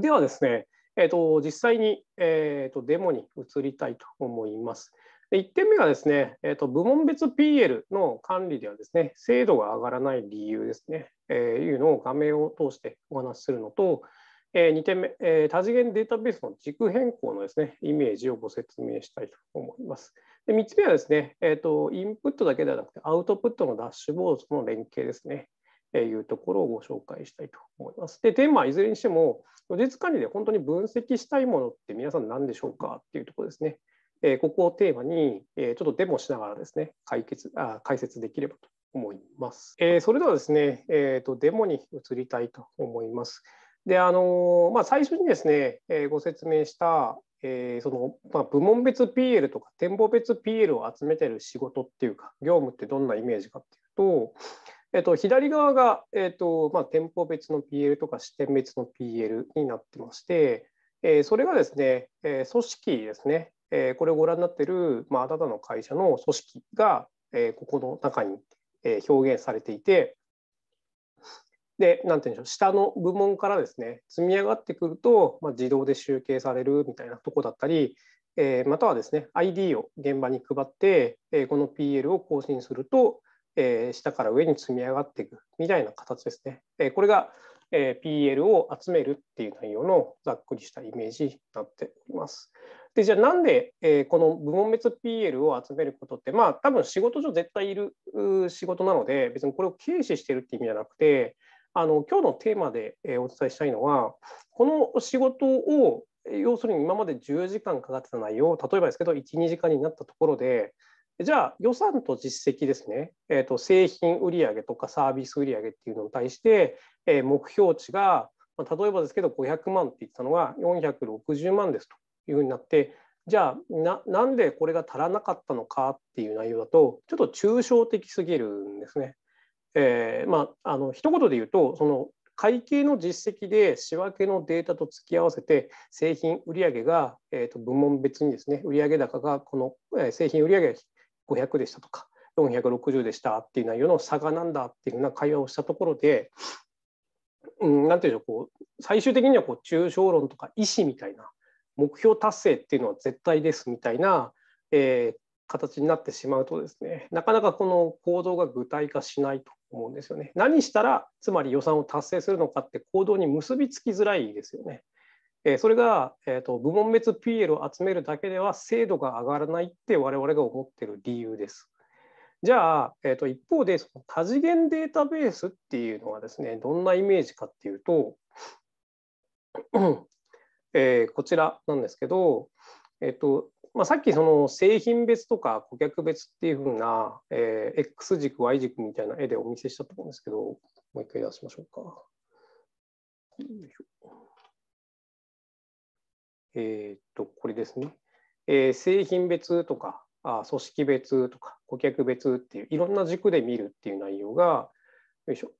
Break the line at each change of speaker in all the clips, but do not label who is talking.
ではですね、えーと、実際に、えーと、デモに移りたいと思います。で1点目がですね、えーと、部門別 PL の管理ではですね、精度が上がらない理由ですね、えー、いうのを画面を通してお話しするのと、えー、2点目、えー、多次元データベースの軸変更のですね、イメージをご説明したいと思います。で3つ目はですね、えーと、インプットだけではなくて、アウトプットのダッシュボードとの連携ですね。いうところをご紹介したいと思います。で、テーマはいずれにしても、如実管理で本当に分析したいものって皆さん何でしょうかっていうところですね。えここをテーマに、えちょっとデモしながらですね、解決あ解説できればと思います。えそれではですね、えーと、デモに移りたいと思います。で、あのまあ、最初にですね、えご説明した、えー、その、まあ、部門別 PL とか展望別 PL を集めてる仕事っていうか業務ってどんなイメージかっていうと、えっと、左側が、えっとまあ、店舗別の PL とか支店別の PL になってまして、えー、それがですね、えー、組織ですね、えー、これをご覧になっている、まあ、あなたの会社の組織が、えー、ここの中に、えー、表現されていて、で、なんていうんでしょう、下の部門からですね、積み上がってくると、まあ、自動で集計されるみたいなとこだったり、えー、またはですね、ID を現場に配って、えー、この PL を更新すると、えー、下から上に積み上がっていくみたいな形ですね。えこれが、え PL を集めるっていう内容のざっくりしたイメージになっております。でじゃあなんで、えこの部門別 PL を集めることってまあ多分仕事上絶対いる仕事なので別にこれを軽視してるって意味じゃなくてあの今日のテーマで、えお伝えしたいのはこの仕事を要するに今まで10時間かかってた内容例えばですけど12時間になったところでじゃあ予算と実績ですね、えーと、製品売上とかサービス売上っていうのに対して、えー、目標値が、まあ、例えばですけど500万って言ったのが460万ですというふうになってじゃあななんでこれが足らなかったのかっていう内容だとちょっと抽象的すぎるんですね。えー、まああの一言で言うとその会計の実績で仕分けのデータと突き合わせて製品売上が、えー、と部門別にですね売上高がこの、えー、製品売上が500でしたとか460でしたっていうような世の差がなんだっていうような会話をしたところで、うん、なんていうんでしょうこう最終的にはこう抽象論とか意思みたいな目標達成っていうのは絶対ですみたいな、えー、形になってしまうとですねなかなかこの行動が具体化しないと思うんですよね。何したらつまり予算を達成するのかって行動に結びつきづらいですよね。えー、それが、えーと、部門別 PL を集めるだけでは精度が上がらないって我々が思ってる理由です。じゃあ、えーと、と一方でその多次元データベースっていうのはですねどんなイメージかっていうと、えー、こちらなんですけど、えーとまあ、さっきその製品別とか顧客別っていうふうな、えー、X 軸 Y 軸みたいな絵でお見せしたと思うんですけどもう一回出しましょうか。よいしょえー、っと、これですね。えー、製品別とかあ、組織別とか、顧客別っていう、いろんな軸で見るっていう内容が、よいしょ。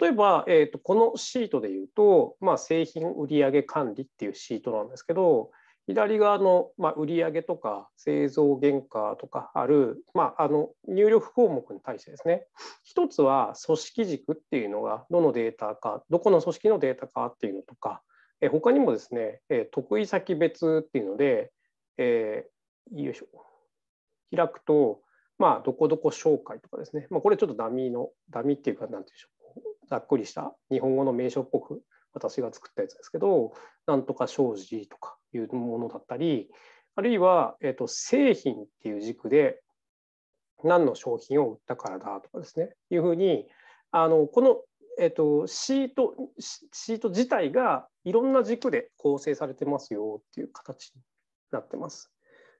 例えば、えー、っとこのシートで言うと、まあ、製品売上管理っていうシートなんですけど、左側の、まあ、売上とか製造原価とかある、まあ、あの入力項目に対してですね一つは組織軸っていうのがどのデータかどこの組織のデータかっていうのとかえ他にもですね、え得意先別っていうので、えー、よいしょ開くと、まあ、どこどこ紹介とかですね、まあ、これちょっとダミーの、ダミーっていうか、なんていうんでしょう、ざっくりした日本語の名称っぽく私が作ったやつですけど、なんとか商事とかいうものだったり、あるいは、えーと、と製品っていう軸で、何の商品を売ったからだとかですね、いうふうに、あのこのえっと、シートシート自体がいろんな軸で構成されてますよっていう形になってます。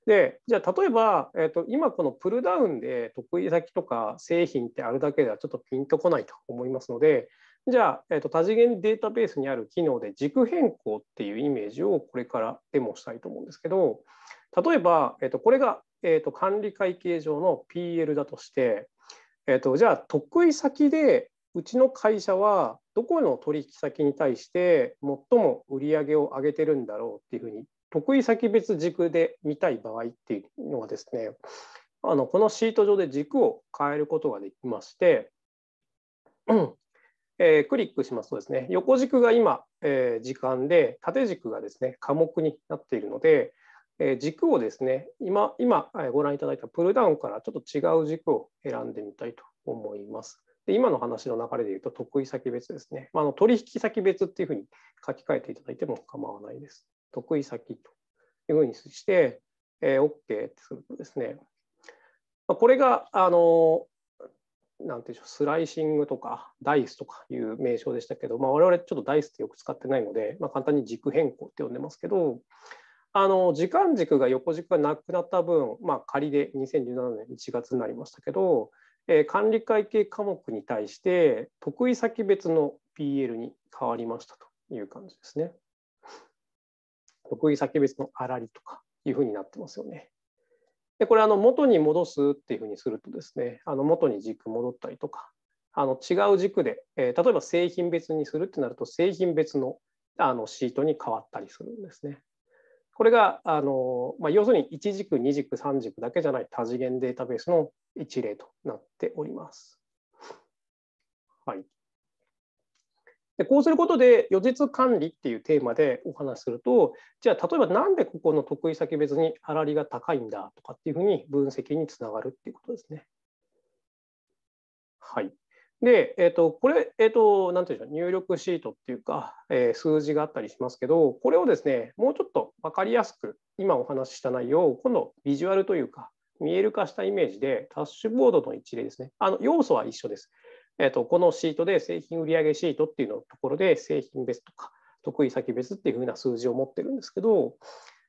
でじゃあ例えば、えっと、今このプルダウンで得意先とか製品ってあるだけではちょっとピンとこないと思いますのでじゃあ、えっと、多次元データベースにある機能で軸変更っていうイメージをこれからデモしたいと思うんですけど例えば、えっと、これが、えっと管理会計上の PL だとして、えっとじゃあ得意先でうちの会社はどこの取引先に対して最も売り上げを上げてるんだろうっていうふうに得意先別軸で見たい場合っていうのはですねあのこのシート上で軸を変えることができまして、えー、クリックしますとですね横軸が今、えー、時間で縦軸がですね科目になっているので、えー、軸をですね今今ご覧いただいたプルダウンからちょっと違う軸を選んでみたいと思います。で今の話の流れで言うと、得意先別ですね。まあ、あの取引先別っていうふうに書き換えていただいても構わないです。得意先というふうにして、えー、OK ってするとですね、まあ、これが、あの、なんていうでしょう、スライシングとか、ダイスとかいう名称でしたけど、まあ、我々ちょっとダイスってよく使ってないので、まあ、簡単に軸変更って呼んでますけど、あの時間軸が横軸がなくなった分、まあ、仮で2017年1月になりましたけど、え管理会計科目に対して得意先別の PL に変わりましたという感じですね。得意先別のあらりとかいうふうになってますよね。でこれあの元に戻すっていうふうにするとですねあの元に軸戻ったりとかあの違う軸で、えー、例えば製品別にするってなると製品別のあのシートに変わったりするんですね。これがあの、まあ、要するに1軸2軸3軸だけじゃない多次元データベースの一例となっております。はい、でこうすることで予実管理っていうテーマでお話しするとじゃあ例えばなんでここの得意先別に粗利が高いんだとかっていうふうに分析につながるっていうことですね。はいで、えーと、これ、えーと、となんていうんでしょう、入力シートっていうか、えー、数字があったりしますけど、これをですね、もうちょっと分かりやすく、今お話しした内容を、今度、ビジュアルというか、見える化したイメージで、ダッシュボードの一例ですね。あの要素は一緒です。えーと、このシートで製品売上シートっていうのところで製品別とか得意先別っていうふうな数字を持ってるんですけど、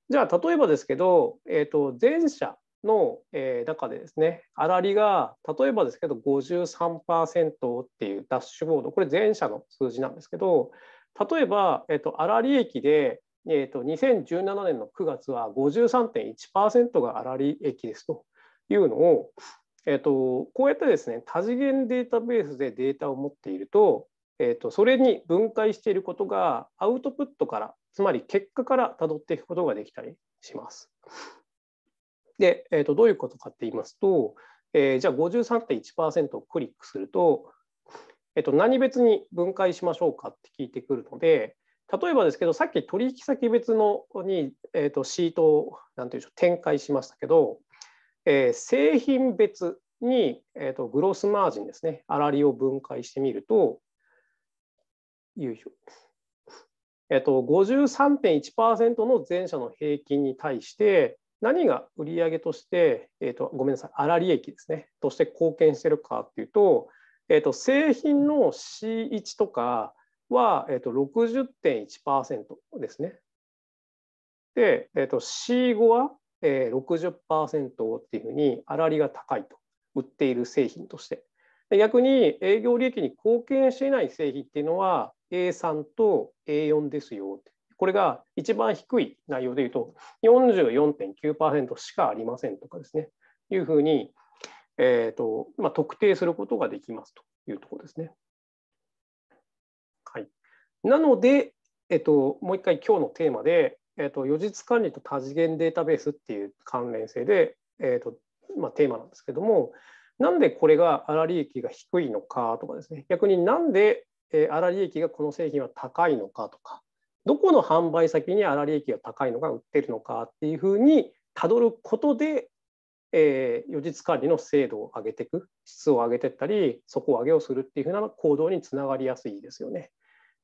じゃあ例えばですけど、えーと、前者の、え中でですね、あらりが例えばですけど53%っていうダッシュボード、これ前者の数字なんですけど、例えば、えっと、粗利益でえーと、2017年の9月は53.1%が粗利益ですというのを、えーと、こうやってですね多次元データベースでデータを持っていると,、えーと、それに分解していることがアウトプットからつまり結果からたどっていくことができたりします。で、えー、とどういうことかって言いますと、えー、じゃあ53.1%をクリックすると,、えー、と何別に分解しましょうかって聞いてくるので、例えばですけどさっき取引先別のに、えーと、シートを何ていうでしょう展開しましたけど、えー、製品別に、えーと、グロスマージンですね粗利を分解してみるとよいしょ、えーと、53.1%の全社の平均に対して何が売上として、えっとごめんなさい粗利益ですねとして貢献してるかっていうと,、えっと製品の C1 とかは、えっと、60.1%ですね。で、えっと、C5 は、えー、60%っていうふうに、あらりが高いと、売っている製品として。逆に営業利益に貢献していない製品っていうのは A3 と A4 ですよこれが一番低い内容でいうと44.9%しかありませんとかですねいうふうに、えーとまあ、特定することができますというところですね。なので、えっと、もう一回今日のテーマで、えっと、予実管理と多次元データベースっていう関連性で、えっとまあ、テーマなんですけども、なんでこれが粗利益が低いのかとかですね、逆になんで粗利益がこの製品は高いのかとか、どこの販売先に粗利益が高いのが売ってるのかっていうふうにたどることで、えー、予実管理の精度を上げていく質を上げていったり底上げをするっていうふうな行動につながりやすいですよね。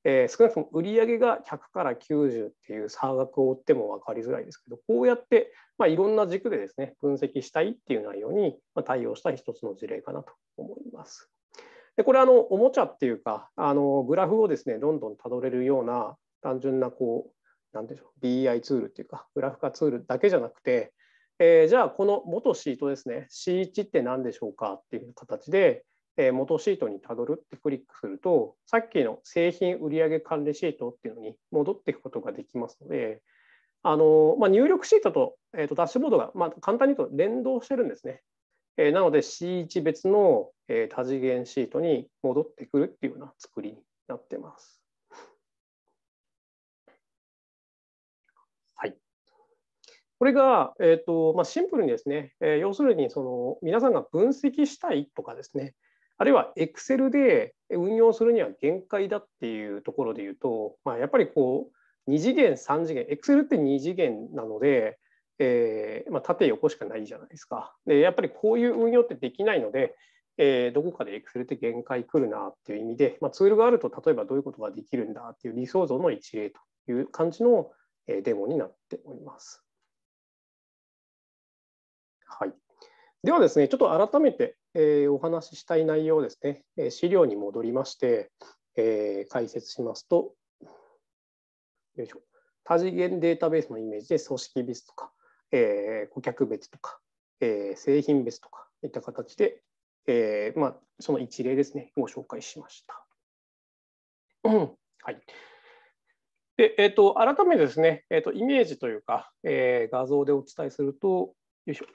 えー、少なくとも売上が100から90っていう差額を追っても分かりづらいですけどこうやって、まあ、いろんな軸でですね分析したいっていう内容に対応した一つの事例かなと思います。でこれあのおもちゃっていうかあのグラフをですねどんどんたどれるような単純なこうなんでしょう BI ツールっていうかグラフ化ツールだけじゃなくて、えー、じゃあこの元シートですね C1 って何でしょうかっていう形で、えー、元シートにたどるってクリックすると、さっきの製品売上管理シートっていうのに戻っていくことができますので、あのまあ、入力シートと,、えー、とダッシュボードが、まあ、簡単に言うと連動してるんですね。えー、なので C1 別の、えー、多次元シートに戻ってくるっていうような作りになってます。はい、これが、えーとまあ、シンプルにですね、えー、要するにその皆さんが分析したいとかですね、あるいは Excel で運用するには限界だっていうところで言うと、まあ、やっぱりこう2次元3次元 Excel って2次元なので、えー、まあ、縦横しかないじゃないですか。でやっぱりこういう運用ってできないので、えー、どこかで Excel って限界来るなっていう意味で、まあ、ツールがあると例えばどういうことができるんだっていう理想像の一例という感じのデモになっております。はい、ではですね、ちょっと改めてえー、お話ししたい内容ですね、えー、資料に戻りまして、えー、解説しますと、よいしょ、多次元データベースのイメージで組織別とか、えー、顧客別とか、えー、製品別とかいった形で、えーまあ、その一例ですね、ご紹介しました。はい、で、えーと、改めてですね、えーと、イメージというか、えー、画像でお伝えすると、よいしょ。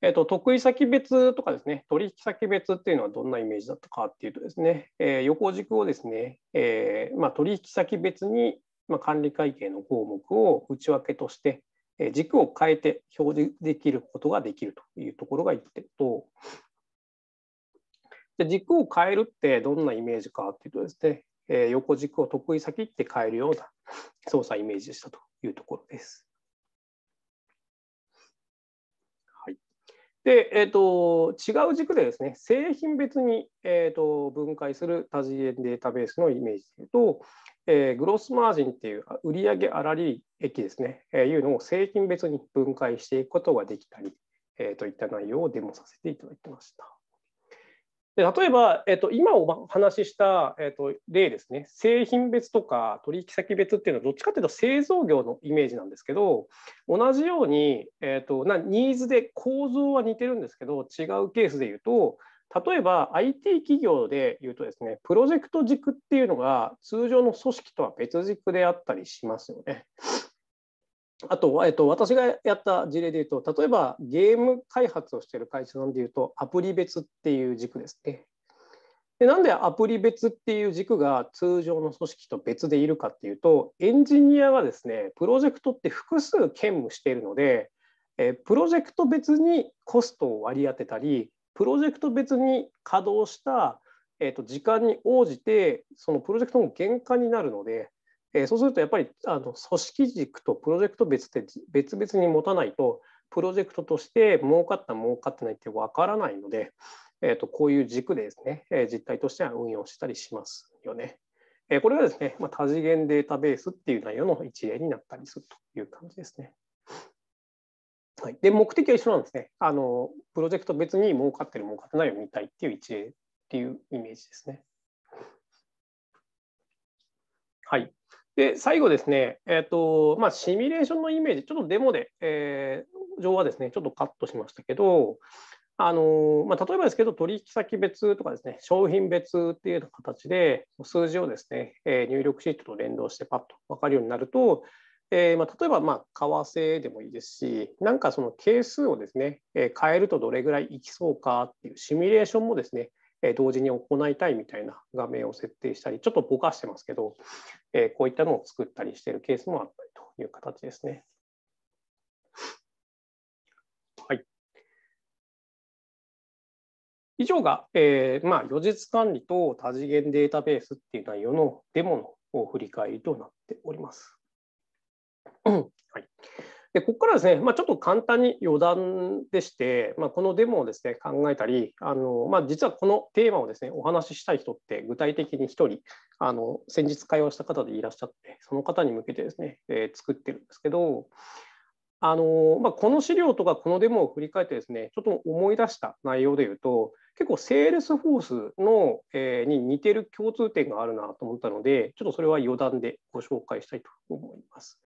えっと、得意先別とかですね、取引先別っていうのはどんなイメージだったかっていうとですね、えー、横軸をですね、えーまあ、取引先別に、まあ、管理会計の項目を内訳として、えー、軸を変えて表示できることができるというところがて点と、で軸を変えるってどんなイメージかっていうとですね、えー、横軸を得意先って変えるような操作イメージでしたというところです。で、えーと、違う軸でですね製品別に、えーと、と分解する多次元データベースのイメージでいうと、えー、グロスマージンっていう売上粗利益ですね、えー、いうのを製品別に分解していくことができたり、えー、といった内容をデモさせていただきました。で例えば、えっと、今お話しした、えっと、例ですね製品別とか取引先別っていうのはどっちかっていうと製造業のイメージなんですけど同じように、えっと、なニーズで構造は似てるんですけど違うケースで言うと例えば IT 企業でいうとですねプロジェクト軸っていうのが通常の組織とは別軸であったりしますよね。あと,、えっと私がやった事例で言うと例えばゲーム開発をしている会社なんで言うとアプリ別っていう軸ですね。でなんでアプリ別っていう軸が通常の組織と別でいるかっていうとエンジニアがですねプロジェクトって複数兼務しているので、えプロジェクト別にコストを割り当てたりプロジェクト別に稼働した、えっと時間に応じてそのプロジェクトの原価になるのでえー、そうするとやっぱりあの組織軸とプロジェクト別で別々に持たないとプロジェクトとして儲かった儲かってないって分からないので、えーと、こういう軸でですね、えー、実態としては運用したりしますよね。えー、これがですね、まあ、多次元データベースっていう内容の一例になったりするという感じですね。はい、で目的は一緒なんですねあの。プロジェクト別に儲かってる儲かってないを見たいっていう一例っていうイメージですね。はい。で最後ですね、えーとまあ、シミュレーションのイメージ、ちょっとデモで、えー、上はですね、ちょっとカットしましたけど、あのまあ、例えばですけど、取引先別とかですね、商品別っていう形で、数字をですね、えー、入力シートと連動してパッと分かるようになると、えー、まあ、例えば、まあ、為替でもいいですし、なんかその係数をですね、え変えるとどれぐらいいきそうかっていうシミュレーションもですね、え同時に行いたいみたいな画面を設定したり、ちょっとぼかしてますけど、えこういったのを作ったりしているケースもあったりという形ですね。はい、以上が、えー、まあ、予実管理と多次元データベースっていう内容のデモの振り返りとなっております。でここからですね、まあ、ちょっと簡単に余談でして、まあ、このデモをですね考えたりあの、まあ、実はこのテーマをですねお話ししたい人って具体的に1人あの先日会話した方でいらっしゃってその方に向けてですね、えー、作ってるんですけどあの、まあ、この資料とかこのデモを振り返ってですねちょっと思い出した内容で言うと結構セールスフォースの、えー、に似てる共通点があるなと思ったのでちょっとそれは余談でご紹介したいと思います。